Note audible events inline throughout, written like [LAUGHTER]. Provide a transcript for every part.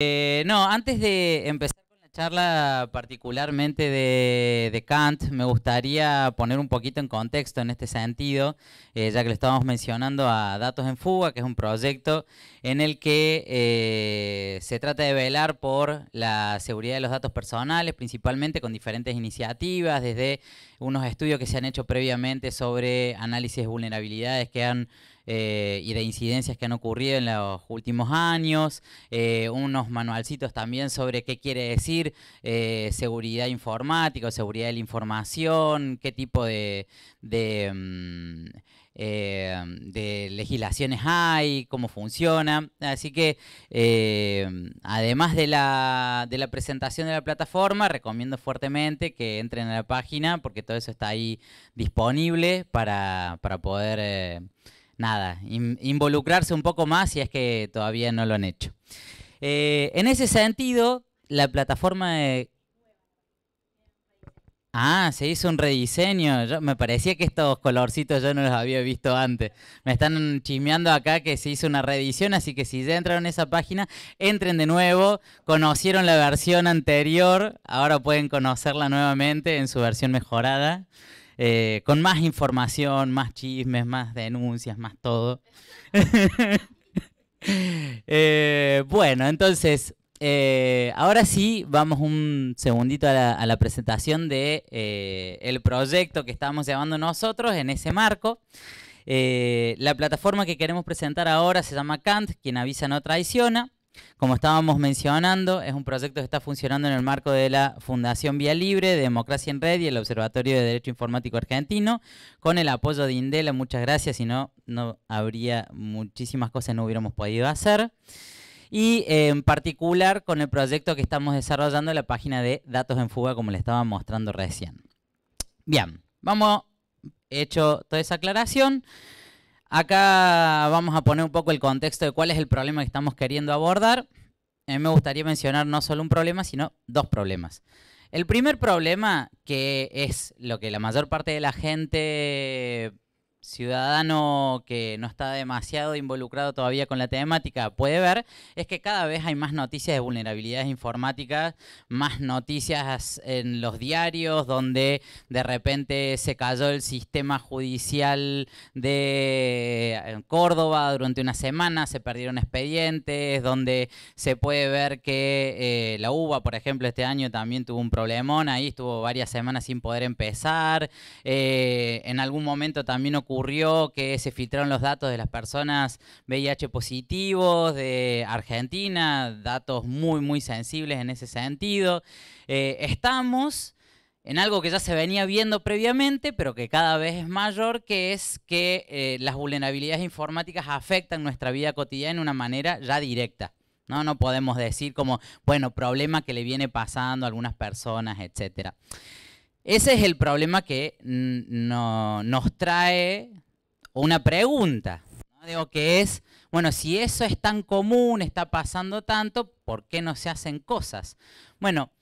Eh, no, antes de empezar con la charla particularmente de, Kant, me gustaría poner un poquito en contexto en este sentido, eh, ya que lo estábamos mencionando a Datos en Fuga, que es un proyecto en el que eh, se trata de velar por la seguridad de los datos personales, principalmente con diferentes iniciativas, desde unos estudios que se han hecho previamente sobre análisis de vulnerabilidades que han eh, y de incidencias que han ocurrido en los últimos años, eh, unos manualcitos también sobre qué quiere decir eh, seguridad informática seguridad de la información, qué tipo de... de mm, legislaciones hay, cómo funciona. Así que, además de la, presentación de la plataforma, recomiendo fuertemente que entren a la página porque todo eso está ahí disponible para, poder nada, involucrarse un poco más si es que todavía no lo han hecho. Eh, en ese sentido, la plataforma de... Ah, se hizo un rediseño. Yo, me parecía que estos colorcitos yo no los había visto antes. Me están chismeando acá que se hizo una reedición, así que si ya entraron a esa página, entren de nuevo. Conocieron la versión anterior, ahora pueden conocerla nuevamente en su versión mejorada. Eh, con más información, más chismes, más denuncias, más todo. [LAUGHS] Eh, bueno, entonces, eh, ahora sí, vamos un segundito a la, presentación de proyecto que estamos llevando nosotros en ese marco. la plataforma que queremos presentar ahora se llama Kant, quien avisa no traiciona. Como estábamos mencionando, es un proyecto que está funcionando en el marco de la Fundación Vía Libre, Democracia en Red y el Observatorio de Derecho Informático Argentino, con el apoyo de Indela. Muchas gracias, si no, no habría muchísimas cosas no hubiéramos podido hacer. Y eh, en particular con el proyecto que estamos desarrollando, la página de Datos en Fuga, como le estaba mostrando recién. Bien, vamos, hecho toda esa aclaración. Acá vamos a poner un poco el contexto de cuál es el problema que estamos queriendo abordar. me gustaría mencionar no solo un problema, sino dos problemas. El primer problema, que es lo que la mayor parte de la gente ciudadano que no está demasiado involucrado todavía con la temática puede ver es que cada vez hay más noticias de vulnerabilidades informáticas, más noticias en los diarios donde de repente se cayó el sistema judicial de eh, Córdoba durante una semana, se perdieron expedientes, donde se puede ver que eh, la UBA, por ejemplo, este año también tuvo un problemón, ahí estuvo varias semanas sin poder empezar, eh, en algún momento también ocurrió ocurrió que se filtraron los datos de las personas VIH positivos de Argentina, datos muy, muy sensibles en ese sentido. Eh, estamos en algo que ya se venía viendo previamente, pero que cada vez es mayor, que es que eh, las vulnerabilidades informáticas afectan nuestra vida cotidiana de una manera ya directa. No, no podemos decir como, bueno, problema que le viene pasando a algunas personas, etcétera. Ese es el problema que nos trae una pregunta, Digo, que es, bueno, si eso es tan común, está pasando tanto, ¿por qué no se hacen cosas? Bueno,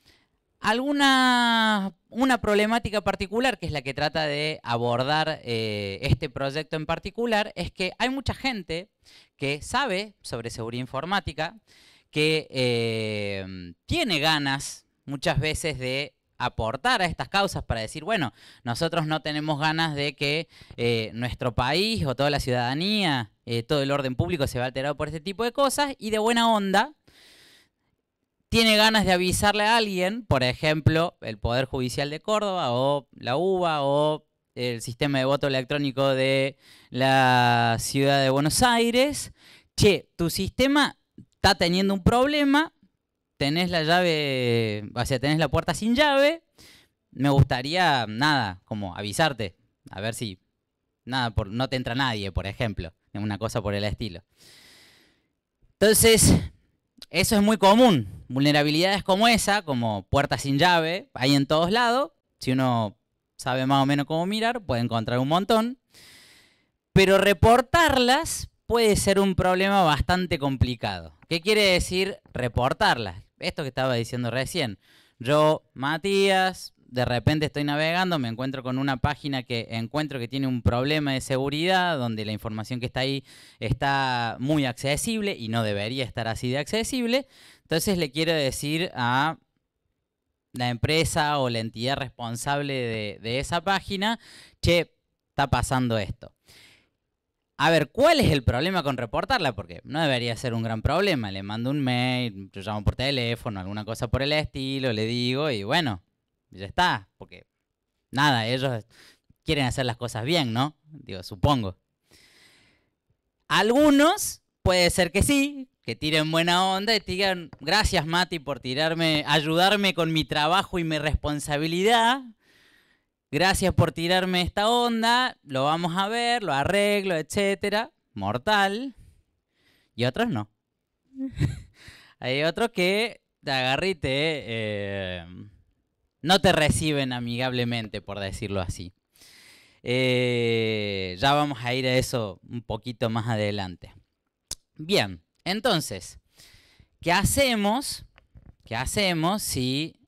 alguna una problemática particular, que es la que trata de abordar eh, este proyecto en particular, es que hay mucha gente que sabe sobre seguridad informática, que eh, tiene ganas muchas veces de aportar a estas causas para decir, bueno, nosotros no tenemos ganas de que eh, nuestro país o toda la ciudadanía, eh, todo el orden público se vea alterado por este tipo de cosas y de buena onda tiene ganas de avisarle a alguien, por ejemplo, el Poder Judicial de Córdoba o la UBA o el sistema de voto electrónico de la ciudad de Buenos Aires, che, tu sistema está teniendo un problema, tenés la llave, o sea, tenés la puerta sin llave, me gustaría, nada, como avisarte, a ver si, nada, por, no te entra nadie, por ejemplo, una cosa por el estilo. Entonces, eso es muy común, vulnerabilidades como esa, como puertas sin llave, hay en todos lados, si uno sabe más o menos cómo mirar, puede encontrar un montón, pero reportarlas puede ser un problema bastante complicado. ¿Qué quiere decir reportarlas? esto que estaba diciendo recién. Yo, Matías, de repente estoy navegando, me encuentro con una página que encuentro que tiene un problema de seguridad, donde la información que está ahí está muy accesible y no debería estar así de accesible. Entonces le quiero decir a la empresa o la entidad responsable de, esa página, che, está pasando esto. A ver, ¿cuál es el problema con reportarla? Porque no debería ser un gran problema. Le mando un mail, yo llamo por teléfono, alguna cosa por el estilo, le digo y bueno, ya está. Porque nada, ellos quieren hacer las cosas bien, ¿no? Digo, supongo. Algunos puede ser que sí, que tiren buena onda y digan, gracias Mati por tirarme, ayudarme con mi trabajo y mi responsabilidad gracias por tirarme esta onda, lo vamos a ver, lo arreglo, etcétera, mortal. Y otros no. [LAUGHS] Hay otros que te agarrite, eh, no te reciben amigablemente, por decirlo así. Eh, ya vamos a ir a eso un poquito más adelante. Bien, entonces, ¿qué hacemos? ¿Qué hacemos si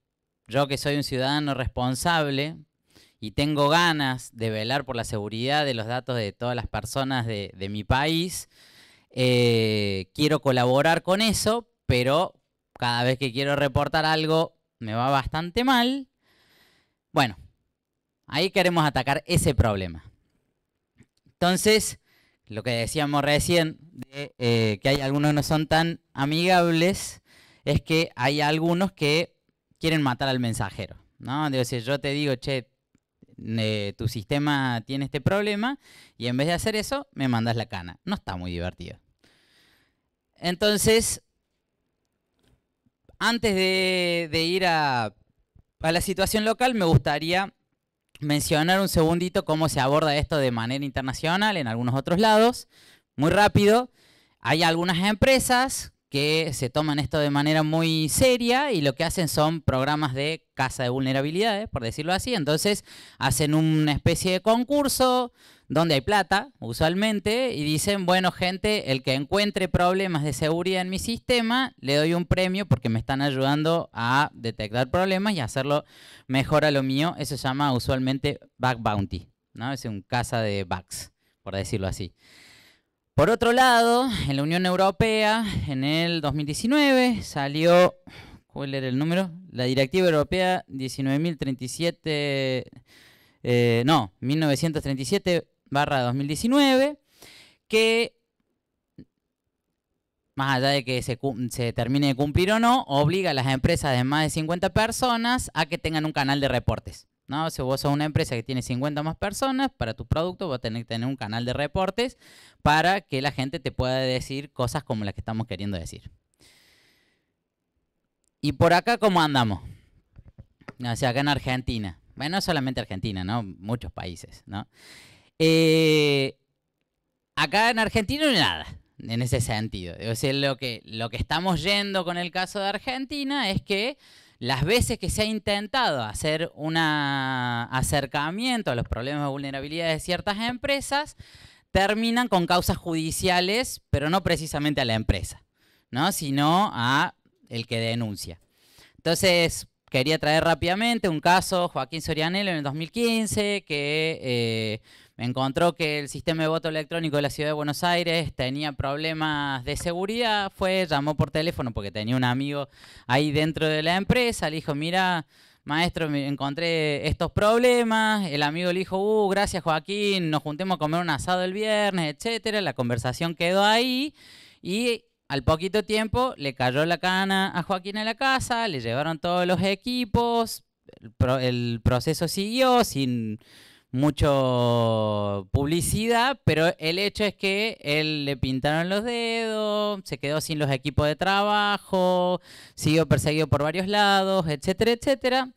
yo que soy un ciudadano responsable, y tengo ganas de velar por la seguridad de los datos de todas las personas de, mi país. Eh, quiero colaborar con eso, pero cada vez que quiero reportar algo me va bastante mal. Bueno, ahí queremos atacar ese problema. Entonces, lo que decíamos recién, eh, que hay algunos que no son tan amigables, es que hay algunos que quieren matar al mensajero. ¿no? yo te digo, che, tu sistema tiene este problema y en vez de hacer eso, me mandas la cana. No está muy divertido. Entonces, antes de, ir a, a la situación local, me gustaría mencionar un segundito cómo se aborda esto de manera internacional en algunos otros lados. Muy rápido, hay algunas empresas que se toman esto de manera muy seria y lo que hacen son programas de caza de vulnerabilidades, por decirlo así. Entonces hacen una especie de concurso donde hay plata, usualmente, y dicen, bueno gente, el que encuentre problemas de seguridad en mi sistema, le doy un premio porque me están ayudando a detectar problemas y hacerlo mejor a lo mío. Eso se llama usualmente bug bounty, ¿no? Es un caza de bugs, por decirlo así. Por otro lado, en la Unión Europea, en el 2019, salió, ¿cuál era el número? La Directiva Europea 19.037, eh, no, 1937 2019, que más allá de que se, se, termine de cumplir o no, obliga a las empresas de más de 50 personas a que tengan un canal de reportes. ¿no? Si vos sos una empresa que tiene 50 más personas, para tu producto vas a tener que tener un canal de reportes para que la gente te pueda decir cosas como las que estamos queriendo decir. Y por acá, ¿cómo andamos? O sea, acá en Argentina. Bueno, no solamente Argentina, ¿no? Muchos países, ¿no? Eh, acá en Argentina no hay nada en ese sentido. O sea, lo que, lo que estamos yendo con el caso de Argentina es que las veces que se ha intentado hacer un acercamiento a los problemas de vulnerabilidad de ciertas empresas, terminan con causas judiciales, pero no precisamente a la empresa, ¿no? sino a el que denuncia. Entonces, quería traer rápidamente un caso, Joaquín Sorianelo, en el 2015, que eh, me encontró que el sistema de voto electrónico de la ciudad de Buenos Aires tenía problemas de seguridad, fue, llamó por teléfono porque tenía un amigo ahí dentro de la empresa, le dijo, mira, maestro, encontré estos problemas, el amigo le dijo, uh, gracias Joaquín, nos juntemos a comer un asado el viernes, etcétera, la conversación quedó ahí y al poquito tiempo le cayó la cana a Joaquín en la casa, le llevaron todos los equipos, el proceso siguió sin mucho publicidad, pero el hecho es que él le pintaron los dedos, se quedó sin los equipos de trabajo, siguió perseguido por varios lados, etcétera, etcétera.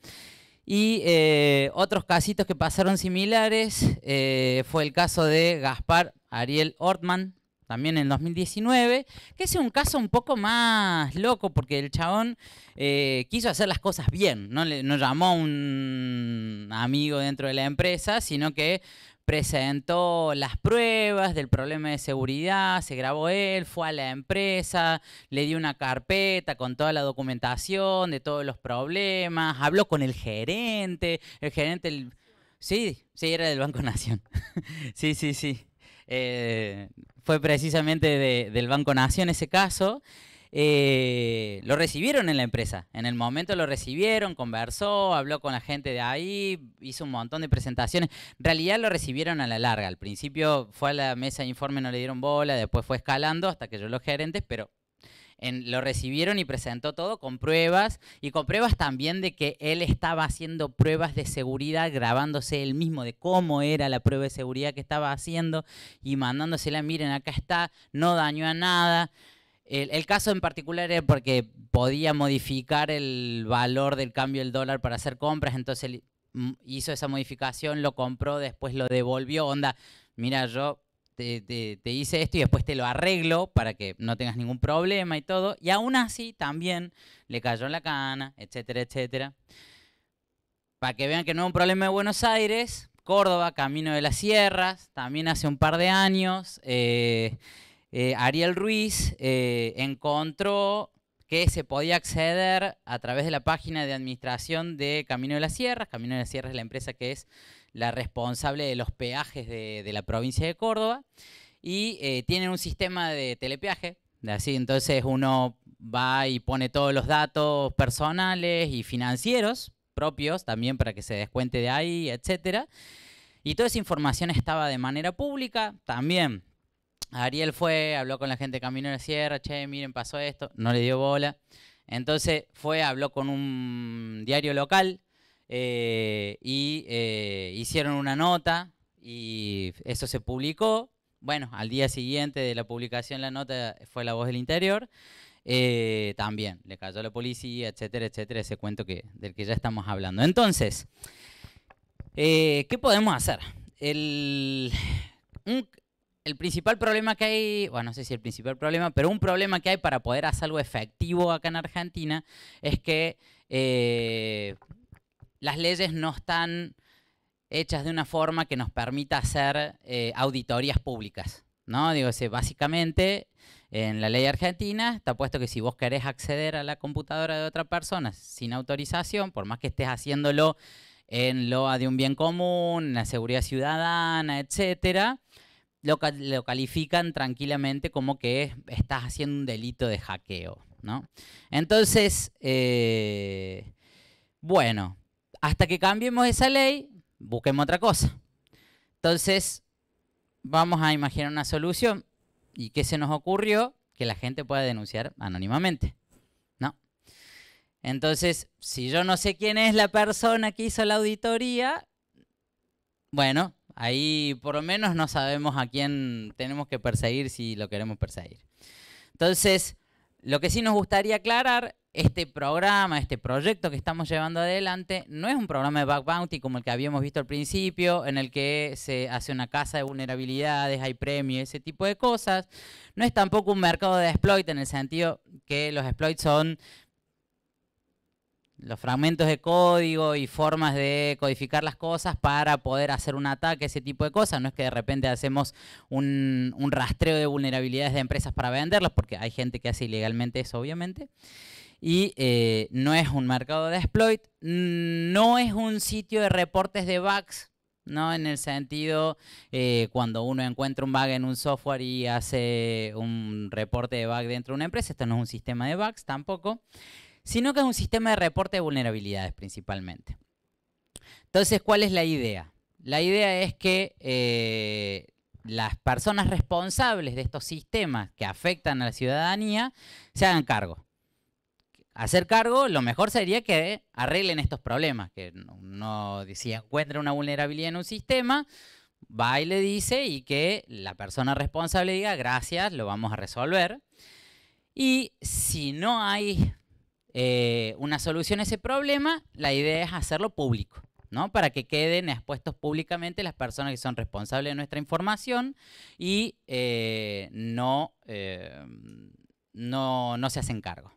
Y eh, otros casitos que pasaron similares eh, fue el caso de Gaspar Ariel Ortman, también en 2019, que es un caso un poco más loco porque el chabón eh, quiso hacer las cosas bien, no, le, llamó a un amigo dentro de la empresa, sino que presentó las pruebas del problema de seguridad, se grabó él, fue a la empresa, le dio una carpeta con toda la documentación de todos los problemas, habló con el gerente, el gerente... Sí, sí, era del Banco Nación. [LAUGHS] sí, sí, sí. Eh, fue precisamente del Banco Nación ese caso. Eh, lo recibieron en la empresa. En el momento lo recibieron, conversó, habló con la gente de ahí, hizo un montón de presentaciones. En realidad lo recibieron a la larga. Al principio fue a la mesa de informe, no le dieron bola, después fue escalando hasta que yo los gerentes, pero lo recibieron y presentó todo con pruebas y con pruebas también de que él estaba haciendo pruebas de seguridad, grabándose él mismo de cómo era la prueba de seguridad que estaba haciendo y mandándosela, miren, acá está, no dañó a nada. El, el, caso en particular era porque podía modificar el valor del cambio del dólar para hacer compras, entonces mm, hizo esa modificación, lo compró, después lo devolvió, onda, mira, yo te, te, hice esto y después te lo arreglo para que no tengas ningún problema y todo. Y aún así también le cayó en la cana, etcétera, etcétera. Para que vean que no es un problema de Buenos Aires, Córdoba, Camino de las Sierras, también hace un par de años, eh, eh, Ariel Ruiz eh, encontró que se podía acceder a través de la página de administración de Camino de las Sierras. Camino de las Sierras es la empresa que es la responsable de los peajes de, la provincia de Córdoba, y eh, tienen un sistema de telepeaje, así entonces uno va y pone todos los datos personales y financieros propios también para que se descuente de ahí, etcétera. Y toda esa información estaba de manera pública también. Ariel fue, habló con la gente de Camino de la Sierra, che, miren, pasó esto, no le dio bola. Entonces fue, habló con un diario local, eh, y eh, hicieron una nota y eso se publicó. Bueno, al día siguiente de la publicación la nota fue La Voz del Interior. Eh, también le cayó a la policía, etcétera, etcétera, ese cuento que, del que ya estamos hablando. Entonces, ¿qué podemos hacer? El, el principal problema que hay, bueno, no sé si el principal problema, pero un problema que hay para poder hacer algo efectivo acá en Argentina es que eh, las leyes no están hechas de una forma que nos permita hacer eh, auditorías públicas. ¿no? Digo, básicamente en la ley argentina está puesto que si vos querés acceder a la computadora de otra persona sin autorización, por más que estés haciéndolo en loa de un bien común, en la seguridad ciudadana, etcétera, lo, califican tranquilamente como que estás haciendo un delito de hackeo, ¿no? Entonces, eh, bueno, hasta que cambiemos esa ley, busquemos otra cosa. Entonces, vamos a imaginar una solución. ¿Y qué se nos ocurrió? Que la gente pueda denunciar anónimamente. ¿No? Entonces, si yo no sé quién es la persona que hizo la auditoría, bueno, ahí por lo menos no sabemos a quién tenemos que perseguir si lo queremos perseguir. Entonces, lo que sí nos gustaría aclarar este programa, este proyecto que estamos llevando adelante, no es un programa de back bounty como el que habíamos visto al principio, en el que se hace una casa de vulnerabilidades, hay premios, ese tipo de cosas. No es tampoco un mercado de exploit en el sentido que los exploits son los fragmentos de código y formas de codificar las cosas para poder hacer un ataque, ese tipo de cosas. No es que de repente hacemos un, un rastreo de vulnerabilidades de empresas para venderlas, porque hay gente que hace ilegalmente eso, obviamente y eh, no es un mercado de exploit, no es un sitio de reportes de bugs, ¿no? En el sentido, eh, cuando uno encuentra un bug en un software y hace un reporte de bug dentro de una empresa, esto no es un sistema de bugs tampoco, sino que es un sistema de reporte de vulnerabilidades principalmente. Entonces, ¿cuál es la idea? La idea es que eh, las personas responsables de estos sistemas que afectan a la ciudadanía se hagan cargo hacer cargo, lo mejor sería que arreglen estos problemas, que no, si encuentra una vulnerabilidad en un sistema, va y le dice y que la persona responsable diga, gracias, lo vamos a resolver. Y si no hay eh, una solución a ese problema, la idea es hacerlo público. ¿no? Para que queden expuestos públicamente las personas que son responsables de nuestra información y eh, no, eh, no, no se hacen cargo.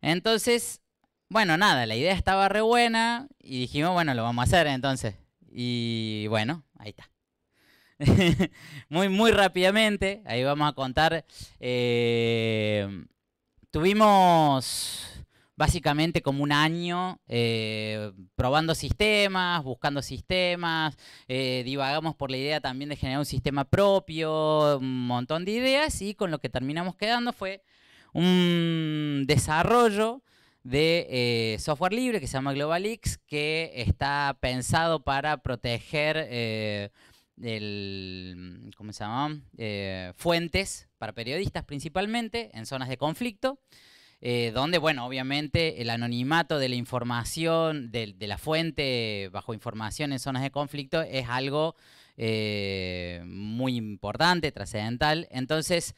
Entonces, bueno, nada, la idea estaba re buena y dijimos, bueno, lo vamos a hacer entonces. Y bueno, ahí está. [LAUGHS] muy, muy rápidamente, ahí vamos a contar. Eh, tuvimos básicamente como un año eh, probando sistemas, buscando sistemas, eh, divagamos por la idea también de generar un sistema propio, un montón de ideas y con lo que terminamos quedando fue un desarrollo de eh, software libre que se llama GlobalX, que está pensado para proteger eh, el, eh, fuentes para periodistas principalmente en zonas de conflicto. donde, bueno, obviamente el anonimato de la información, de, de, la fuente bajo información en zonas de conflicto es algo muy importante, trascendental. Entonces,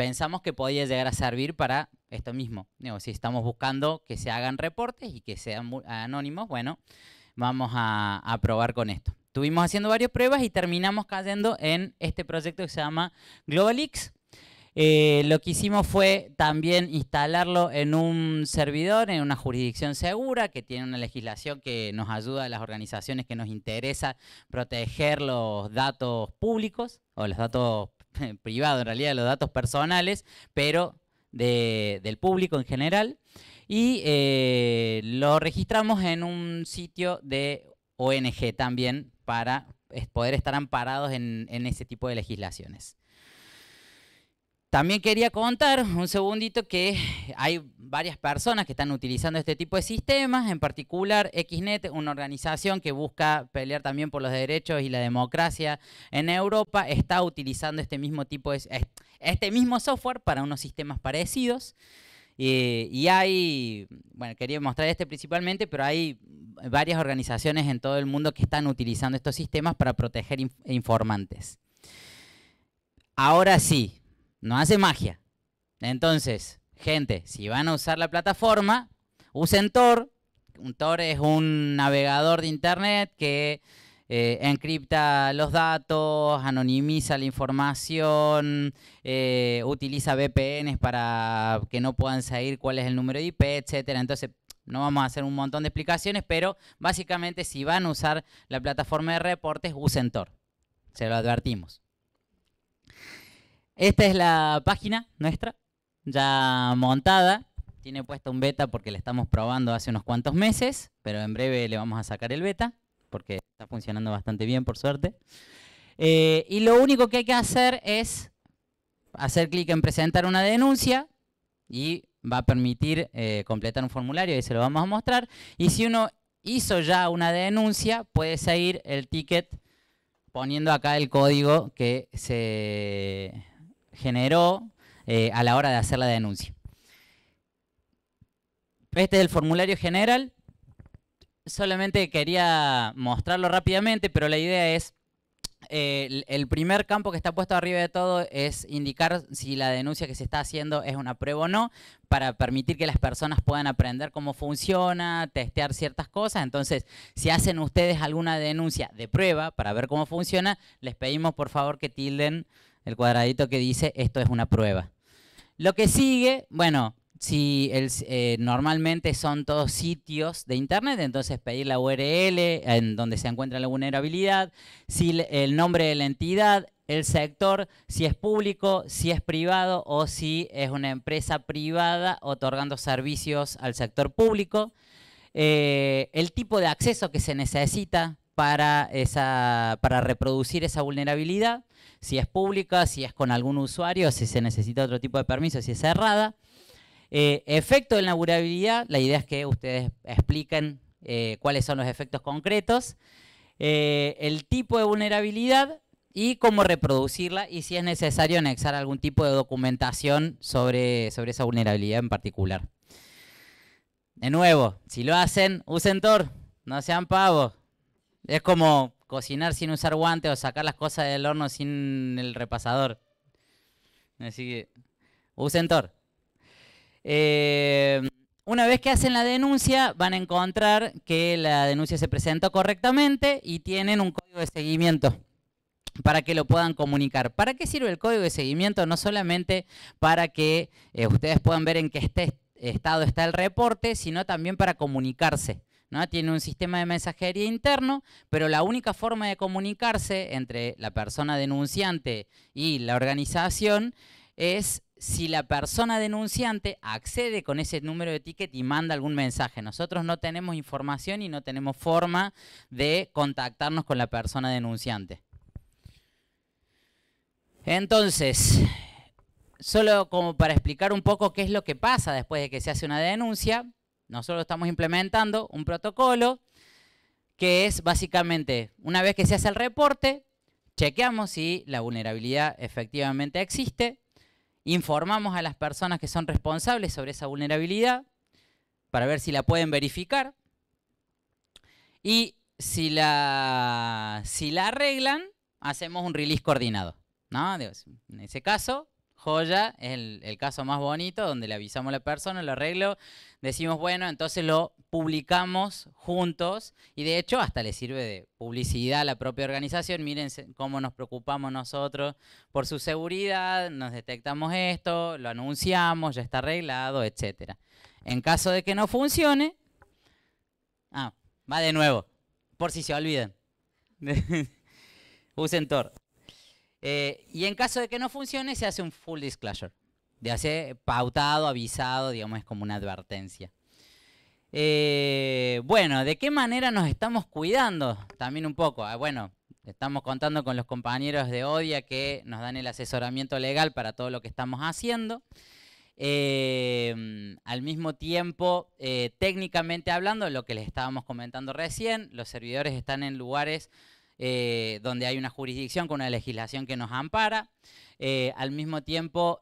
pensamos que podía llegar a servir para esto mismo. si estamos buscando que se hagan reportes y que sean anónimos, bueno, vamos a, probar con esto. Estuvimos haciendo varias pruebas y terminamos cayendo en este proyecto que se llama GlobalX. Eh, lo que hicimos fue también instalarlo en un servidor, en una jurisdicción segura, que tiene una legislación que nos ayuda a las organizaciones que nos interesa proteger los datos públicos o los datos [LAUGHS] privado en realidad, de los datos personales, pero del público en general. Y eh, lo registramos en un sitio de ONG también para poder estar amparados en, en ese tipo de legislaciones. También quería contar un segundito que hay varias personas que están utilizando este tipo de sistemas, en particular XNET, una organización que busca pelear también por los derechos y la democracia en Europa, está utilizando este mismo tipo de este mismo software para unos sistemas parecidos. Eh, y hay, bueno, quería mostrar este principalmente, pero hay varias organizaciones en todo el mundo que están utilizando estos sistemas para proteger informantes. Ahora sí, no hace magia. Entonces, gente, si van a usar la plataforma, usen Tor. Un Tor es un navegador de Internet que eh, encripta los datos, anonimiza la información, eh, utiliza VPNs para que no puedan saber cuál es el número de IP, etcétera. Entonces, no vamos a hacer un montón de explicaciones, pero básicamente si van a usar la plataforma de reportes, usen Tor. Se lo advertimos. Esta es la página nuestra ya montada. Tiene puesto un beta porque le estamos probando hace unos cuantos meses, pero en breve le vamos a sacar el beta porque está funcionando bastante bien, por suerte. Eh, y lo único que hay que hacer es hacer clic en presentar una denuncia y va a permitir eh, completar un formulario y se lo vamos a mostrar. Y si uno hizo ya una denuncia, puede seguir el ticket poniendo acá el código que se generó eh, a la hora de hacer la denuncia. Este es el formulario general. Solamente quería mostrarlo rápidamente, pero la idea es, eh, el, el primer campo que está puesto arriba de todo es indicar si la denuncia que se está haciendo es una prueba o no, para permitir que las personas puedan aprender cómo funciona, testear ciertas cosas. Entonces, si hacen ustedes alguna denuncia de prueba para ver cómo funciona, les pedimos por favor que tilden el cuadradito que dice esto es una prueba. Lo que sigue, bueno, si eh, normalmente son todos sitios de internet, entonces pedir la URL en donde se encuentra la vulnerabilidad, si el nombre de la entidad, el sector, si es público, si es privado o si es una empresa privada otorgando servicios al sector público, eh, el tipo de acceso que se necesita, para, esa, para reproducir esa vulnerabilidad, si es pública, si es con algún usuario, si se necesita otro tipo de permiso, si es cerrada. Eh, efecto de la vulnerabilidad, la idea es que ustedes expliquen eh, cuáles son los efectos concretos, eh, el tipo de vulnerabilidad y cómo reproducirla y si es necesario anexar algún tipo de documentación sobre, sobre esa vulnerabilidad en particular. De nuevo, si lo hacen, usen Tor, no sean pavos. Es como cocinar sin usar guantes o sacar las cosas del horno sin el repasador. Así que usen eh, una vez que hacen la denuncia, van a encontrar que la denuncia se presentó correctamente y tienen un código de seguimiento para que lo puedan comunicar. ¿Para qué sirve el código de seguimiento? No solamente para que eh, ustedes puedan ver en qué estado está el reporte, sino también para comunicarse. Tiene un sistema de mensajería interno, pero la única forma de comunicarse entre la persona denunciante y la organización es si la persona denunciante accede con ese número de ticket y manda algún mensaje. Nosotros no tenemos información y no tenemos forma de contactarnos con la persona denunciante. Entonces, solo como para explicar un poco qué es lo que pasa después de que se hace una denuncia, nosotros estamos implementando un protocolo que es básicamente, una vez que se hace el reporte, chequeamos si la vulnerabilidad efectivamente existe, informamos a las personas que son responsables sobre esa vulnerabilidad para ver si la pueden verificar y si la, si la arreglan, hacemos un release coordinado. En ese caso, joya es el, el caso más bonito donde le avisamos a la persona, lo arreglo, decimos, bueno, entonces lo publicamos juntos y de hecho hasta le sirve de publicidad a la propia organización, miren cómo nos preocupamos nosotros por su seguridad, nos detectamos esto, lo anunciamos, ya está arreglado, etc. En caso de que no funcione, ah, va de nuevo, por si se olvidan, [LAUGHS] usen Tor. Eh, y en caso de que no funcione, se hace un full disclosure. De hacer pautado, avisado, digamos, es como una advertencia. Eh, bueno, ¿de qué manera nos estamos cuidando? También un poco. Ah, bueno, estamos contando con los compañeros de ODIA que nos dan el asesoramiento legal para todo lo que estamos haciendo. Eh, al mismo tiempo, eh, técnicamente hablando, lo que les estábamos comentando recién, los servidores están en lugares eh, donde hay una jurisdicción con una legislación que nos ampara. Eh, al mismo tiempo,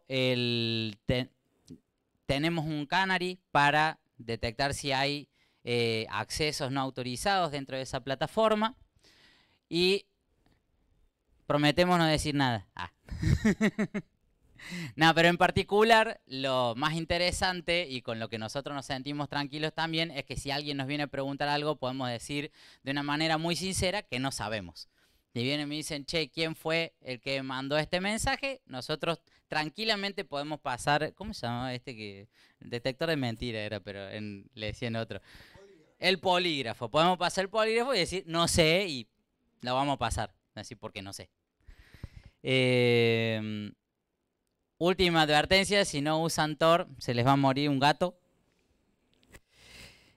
tenemos un canary para detectar si hay eh, accesos no autorizados dentro de esa plataforma y prometemos no decir nada. Ah. [LAUGHS] [LAUGHS] No, pero en particular, lo más interesante y con lo que nosotros nos sentimos tranquilos también es que si alguien nos viene a preguntar algo, podemos decir de una manera muy sincera que no sabemos. Si vienen y me dicen, che, ¿quién fue el que mandó este mensaje? Nosotros tranquilamente podemos pasar, ¿cómo se llamaba este que? Detector de mentiras era, pero le decían otro. El polígrafo. Podemos pasar el polígrafo y decir, no sé, y lo vamos a pasar. Así porque no sé. Eh, Última advertencia, si no usan Thor, se les va a morir un gato.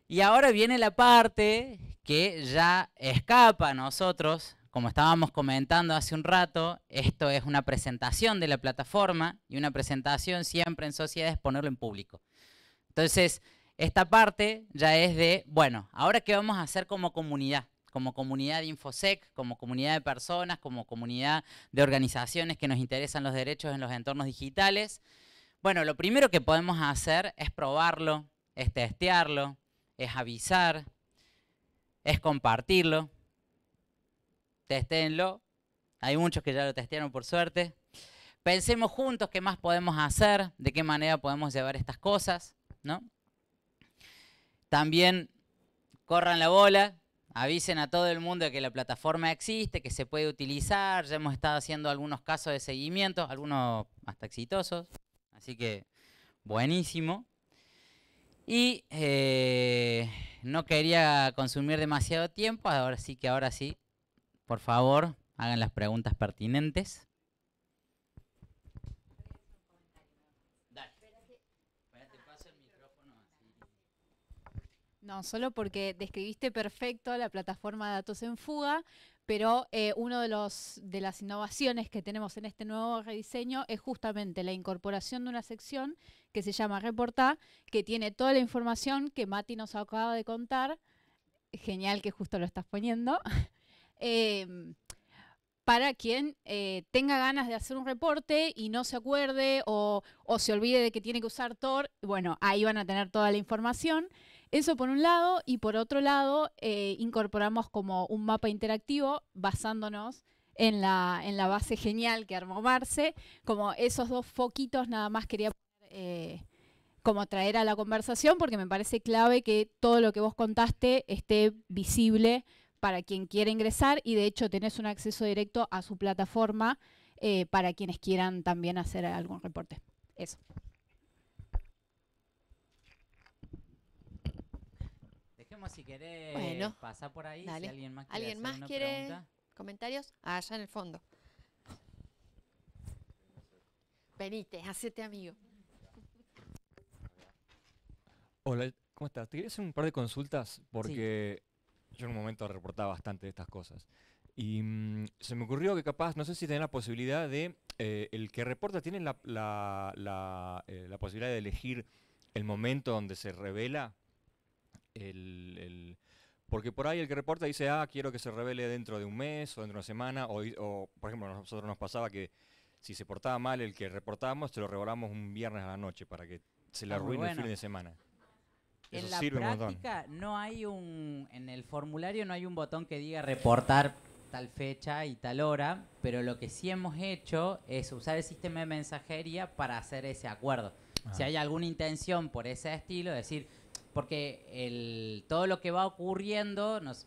Y ahora viene la parte que ya escapa a nosotros, como estábamos comentando hace un rato, esto es una presentación de la plataforma y una presentación siempre en sociedad es ponerlo en público. Entonces, esta parte ya es de, bueno, ahora qué vamos a hacer como comunidad como comunidad de InfoSec, como comunidad de personas, como comunidad de organizaciones que nos interesan los derechos en los entornos digitales. Bueno, lo primero que podemos hacer es probarlo, es testearlo, es avisar, es compartirlo. Testéenlo. Hay muchos que ya lo testearon por suerte. Pensemos juntos qué más podemos hacer, de qué manera podemos llevar estas cosas, ¿no? También corran la bola, Avisen a todo el mundo de que la plataforma existe, que se puede utilizar. Ya hemos estado haciendo algunos casos de seguimiento, algunos hasta exitosos. Así que, buenísimo. Y eh, no quería consumir demasiado tiempo, ahora sí que ahora sí, por favor, hagan las preguntas pertinentes. Dale. No, solo porque describiste perfecto la plataforma de datos en fuga, pero eh, una de, los, de las innovaciones que tenemos en este nuevo rediseño es justamente la incorporación de una sección que se llama reporta que tiene toda la información que Mati nos acaba de contar. Genial que justo lo estás poniendo. [LAUGHS] Em, para quien eh, tenga ganas de hacer un reporte y no se acuerde o, o se olvide de que tiene que usar Tor, bueno, ahí van a tener toda la información. Eso por un lado, y por otro lado, eh, incorporamos como un mapa interactivo basándonos en la, base genial que armó Marce. Como esos dos foquitos nada más quería eh, como traer a la conversación porque me parece clave que todo lo que vos contaste esté visible para quien quiera ingresar y de hecho tenés un acceso directo a su plataforma eh, para quienes quieran también hacer algún reporte. Eso. si querés, pasar por ahí. Si alguien más quiere, comentarios, ah, allá en el fondo. Venite, hacete amigo. Hola, ¿cómo estás? Te quería hacer un par de consultas porque yo en un momento reportaba bastante de estas cosas. Y mm, se me ocurrió que capaz, no sé si tenés la posibilidad de, eh, el que reporta tiene la, la, eh, la posibilidad de elegir el momento donde se revela el, el porque por ahí el que reporta dice, ah, quiero que se revele dentro de un mes o dentro de una semana, o, por ejemplo, a nosotros nos pasaba que si se portaba mal el que reportábamos, te lo revelamos un viernes a la noche para que se le arruine el fin de semana. Eso en la práctica no hay un, en el formulario no hay un botón que diga reportar tal fecha y tal hora, pero lo que sí hemos hecho es usar el sistema de mensajería para hacer ese acuerdo. Si ah. hay alguna intención por ese estilo, decir, porque el, todo lo que va ocurriendo, nos,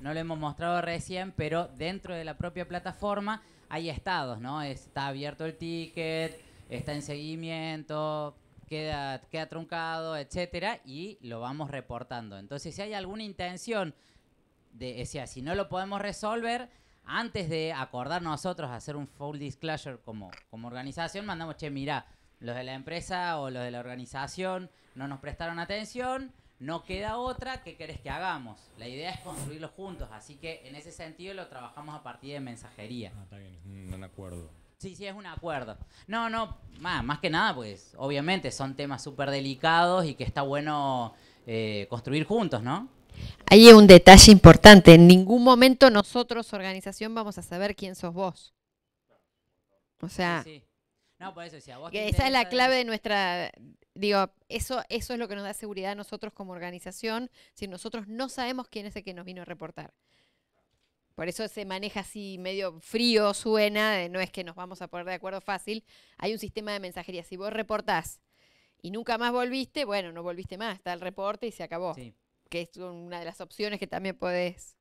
no lo hemos mostrado recién, pero dentro de la propia plataforma hay estados, ¿no? Está abierto el ticket, está en seguimiento, queda, queda truncado, etcétera, y lo vamos reportando. Entonces, si hay alguna intención de, o sea, si no lo podemos resolver, antes de acordar nosotros hacer un full disclosure como, como organización, mandamos, che, mira, los de la empresa o los de la organización no nos prestaron atención, no queda otra, ¿qué querés que hagamos? La idea es construirlo juntos, así que en ese sentido lo trabajamos a partir de mensajería. Ah, está bien, es un, acuerdo. Sí, sí, es un acuerdo. No, no, más, que nada, pues obviamente son temas súper delicados y que está bueno eh, construir juntos, ¿no? hay un detalle importante, en ningún momento nosotros, organización, vamos a saber quién sos vos. O sea, no, por eso decía, vos. Que esa es la clave de nuestra. Digo, eso, eso es lo que nos da seguridad a nosotros como organización, si nosotros no sabemos quién es el que nos vino a reportar. Por eso se maneja así medio frío, suena, no es que nos vamos a poner de acuerdo fácil. Hay un sistema de mensajería. Si vos reportás y nunca más volviste, bueno, no volviste más, está el reporte y se acabó. Que es una de las opciones que también podés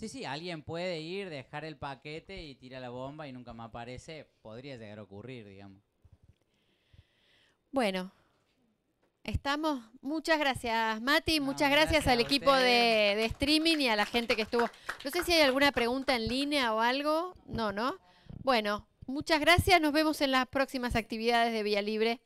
Sí, sí, alguien puede ir, dejar el paquete y tira la bomba y nunca más aparece. Podría llegar a ocurrir, digamos. Bueno, estamos. Muchas gracias, Mati. muchas gracias, al equipo de, streaming y a la gente que estuvo. No sé si hay alguna pregunta en línea o algo. No, ¿no? Bueno, muchas gracias. Nos vemos en las próximas actividades de Vía Libre.